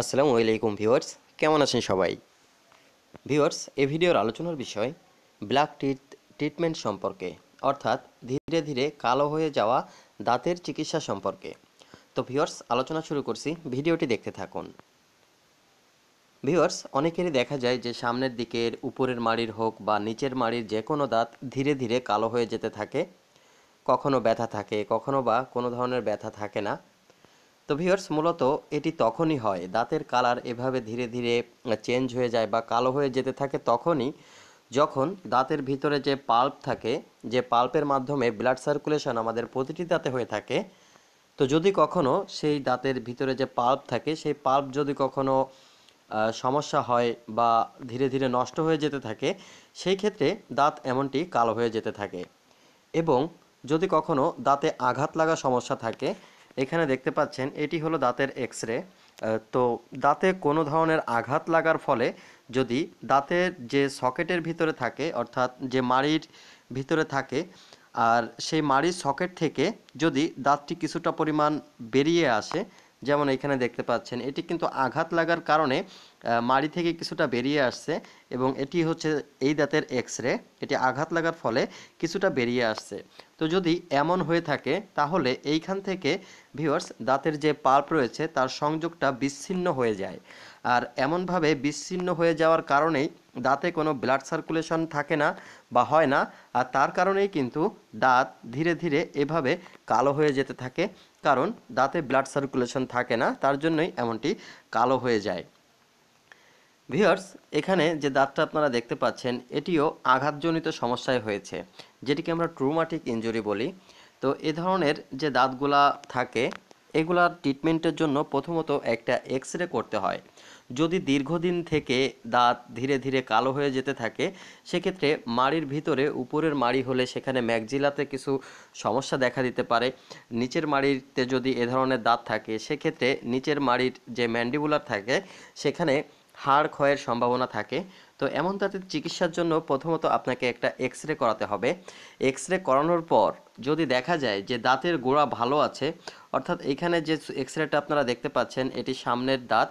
আসসালামু আলাইকুম ভিউয়ার্স কেমন আছেন সবাই ভিউয়ার্স এ ভিডিওর আলোচনার বিষয় ব্ল্যাক টিথ ট্রিটমেন্ট সম্পর্কে অর্থাৎ ধীরে ধীরে কালো হয়ে যাওয়া দাঁতের চিকিৎসা সম্পর্কে তো ভিউয়ার্স আলোচনা শুরু করছি ভিডিওটি দেখতে থাকুন ভিউয়ার্স অনেকেরই দেখা যায় যে সামনের দিকের উপরের মাড়ির হোক বা নিচের মাড়ির যে কোনো দাঁত ধীরে ধীরে কালো হয়ে যেতে থাকে কখনো ব্যথা থাকে কখনো বা কোনো ধরনের ব্যথা থাকে না তো ভিউয়ার্স মূলত এটি তখনই হয় দাঁতের কালার এভাবে ধীরে ধীরে চেঞ্জ হয়ে যায় বা কালো হয়ে যেতে থাকে তখনই যখন দাঁতের ভিতরে যে পাল্প থাকে যে পাল্পের মাধ্যমে ব্লাড সার্কুলেশন আমাদের প্রতিটি দাঁতে হয়ে থাকে তো যদি কখনো সেই দাঁতের ভিতরে যে পাল্প থাকে সেই পাল্প যদি কখনো সমস্যা হয় বা ধীরে ধীরে নষ্ট হয়ে যেতে থাকে সেই ক্ষেত্রে দাঁত এমনটি কালো হয়ে যেতে থাকে এবং যদি কখনো দাঁতে আঘাত লাগা সমস্যা থাকে এখানে দেখতে পাচ্ছেন এটি হলো দাঁতের এক্স রে তো দাঁতে কোনো ধরনের আঘাত লাগার ফলে যদি দাঁতের যে সকেটের ভিতরে থাকে অর্থাৎ যে মাড়ির ভিতরে থাকে আর সেই মাড়ির সকেট থেকে যদি দাঁতটি কিছুটা পরিমাণ বেরিয়ে আসে যেমন এখানে দেখতে পাচ্ছেন এটি কিন্তু আঘাত লাগার কারণে মাড়ি থেকে কিছুটা বেরিয়ে আসছে এবং এটি হচ্ছে এই দাঁতের এক্স রে এটি আঘাত লাগার ফলে কিছুটা বেরিয়ে আসছে তো যদি এমন হয়ে থাকে তাহলে এইখান থেকে ভিওর্স দাঁতের যে পাল্প রয়েছে তার সংযোগটা বিচ্ছিন্ন হয়ে যায় আর এমনভাবে বিচ্ছিন্ন হয়ে যাওয়ার কারণেই দাঁতে কোনো ব্লাড সার্কুলেশন থাকে না বা হয় না আর তার কারণেই কিন্তু দাঁত ধীরে ধীরে এভাবে কালো হয়ে যেতে থাকে কারণ দাঁতে ব্লাড সার্কুলেশন থাকে না তার জন্যই এমনটি কালো হয়ে যায় ভিউয়ার্স এখানে যে দাঁতটা আপনারা দেখতে পাচ্ছেন এটিও আঘাতজনিত সমস্যায় হয়েছে যেটিকে আমরা ট্রুমাটিক ইঞ্জুরি বলি তো এ ধরনের যে দাঁতগুলা থাকে এগুলার ট্রিটমেন্টের জন্য প্রথমত একটা এক্স রে করতে হয় যদি দীর্ঘদিন থেকে দাঁত ধীরে ধীরে কালো হয়ে যেতে থাকে সেক্ষেত্রে মাড়ির ভিতরে উপরের মাড়ি হলে সেখানে ম্যাকজিলাতে কিছু সমস্যা দেখা দিতে পারে নিচের মাড়িতে যদি এ ধরনের দাঁত থাকে সেক্ষেত্রে নিচের মাড়ির যে ম্যান্ডিবুলার থাকে সেখানে হাড় ক্ষয়ের সম্ভাবনা থাকে তো এমন তাদের চিকিৎসার জন্য প্রথমত আপনাকে একটা এক্স রে করাতে হবে এক্স রে করানোর পর যদি দেখা যায় যে দাঁতের গোড়া ভালো আছে অর্থাৎ এখানে যে এক্স রেটা আপনারা দেখতে পাচ্ছেন এটি সামনের দাঁত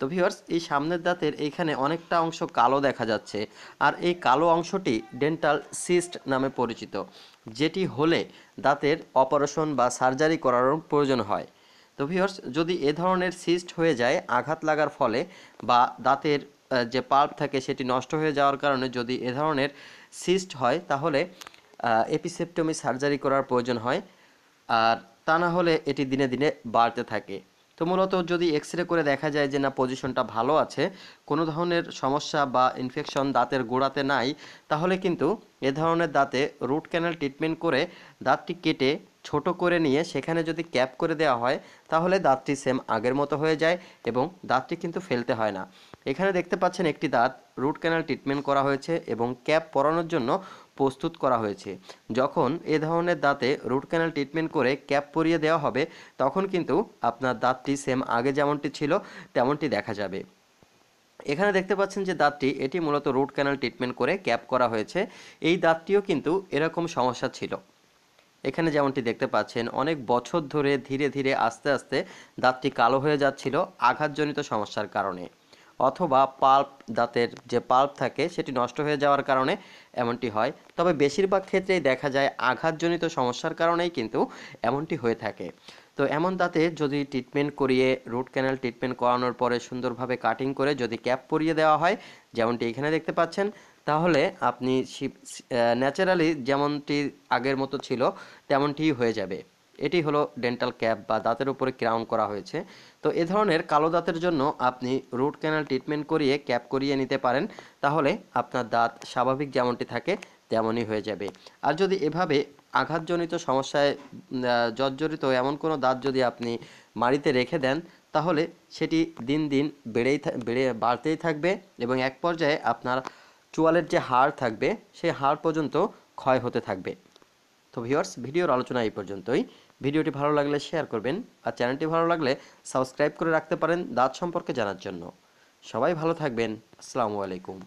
তো ভিউয়ার্স এই সামনের দাঁতের এইখানে অনেকটা অংশ কালো দেখা যাচ্ছে আর এই কালো অংশটি ডেন্টাল সিস্ট নামে পরিচিত যেটি হলে দাঁতের অপারেশন বা সার্জারি করারও প্রয়োজন হয় তো ভিউয়ার্স যদি এ ধরনের সিস্ট হয়ে যায় আঘাত লাগার ফলে বা দাঁতের যে পাল্প থাকে সেটি নষ্ট হয়ে যাওয়ার কারণে যদি এ ধরনের সিস্ট হয় তাহলে এপিসেপ্টমি সার্জারি করার প্রয়োজন হয় আর তা না হলে এটি দিনে দিনে বাড়তে থাকে তো মূলত যদি এক্স রে করে দেখা যায় যে না পজিশনটা ভালো আছে কোনো ধরনের সমস্যা বা ইনফেকশন দাঁতের গোড়াতে নাই তাহলে কিন্তু এ ধরনের দাঁতে রুট ক্যানেল ট্রিটমেন্ট করে দাঁতটি কেটে ছোট করে নিয়ে সেখানে যদি ক্যাপ করে দেওয়া হয় তাহলে দাঁতটি সেম আগের মতো হয়ে যায় এবং দাঁতটি কিন্তু ফেলতে হয় না এখানে দেখতে পাচ্ছেন একটি দাঁত রুট ক্যানাল ট্রিটমেন্ট করা হয়েছে এবং ক্যাপ পরানোর জন্য প্রস্তুত করা হয়েছে যখন এ ধরনের দাঁতে রুট ক্যানাল ট্রিটমেন্ট করে ক্যাপ পরিয়ে দেওয়া হবে তখন কিন্তু আপনার দাঁতটি সেম আগে যেমনটি ছিল তেমনটি দেখা যাবে এখানে দেখতে পাচ্ছেন যে দাঁতটি এটি মূলত রুট ক্যানাল ট্রিটমেন্ট করে ক্যাপ করা হয়েছে এই দাঁতটিও কিন্তু এরকম সমস্যা ছিল এখানে যেমনটি দেখতে পাচ্ছেন অনেক বছর ধরে ধীরে ধীরে আস্তে আস্তে দাঁতটি কালো হয়ে যাচ্ছিল আঘাতজনিত সমস্যার কারণে অথবা পাল্প দাঁতের যে পাল্প থাকে সেটি নষ্ট হয়ে যাওয়ার কারণে এমনটি হয় তবে বেশিরভাগ ক্ষেত্রেই দেখা যায় আঘাতজনিত সমস্যার কারণেই কিন্তু এমনটি হয়ে থাকে তো এমন দাঁতে যদি ট্রিটমেন্ট করিয়ে রুট ক্যানেল ট্রিটমেন্ট করানোর পরে সুন্দরভাবে কাটিং করে যদি ক্যাপ পরিয়ে দেওয়া হয় যেমনটি এখানে দেখতে পাচ্ছেন তাহলে আপনি ন্যাচারালি যেমনটি আগের মতো ছিল তেমনটি হয়ে যাবে এটি হলো ডেন্টাল ক্যাপ বা দাঁতের উপরে ক্রাউন করা হয়েছে তো এ ধরনের কালো দাঁতের জন্য আপনি রুট ক্যানাল ট্রিটমেন্ট করিয়ে ক্যাপ করিয়ে নিতে পারেন তাহলে আপনার দাঁত স্বাভাবিক যেমনটি থাকে তেমনই হয়ে যাবে আর যদি এভাবে আঘাতজনিত সমস্যায় জর্জরিত এমন কোনো দাঁত যদি আপনি মাড়িতে রেখে দেন তাহলে সেটি দিন দিন বেড়েই বেড়ে বাড়তেই থাকবে এবং এক পর্যায়ে আপনার চুয়ালের যে হাড় থাকবে সেই হাড় পর্যন্ত ক্ষয় হতে থাকবে তো ভিওয়ার্স ভিডিওর আলোচনা এই পর্যন্তই ভিডিওটি ভালো লাগলে শেয়ার করবেন আর চ্যানেলটি ভালো লাগলে সাবস্ক্রাইব করে রাখতে পারেন দাঁত সম্পর্কে জানার জন্য সবাই ভালো থাকবেন আসসালামু আলাইকুম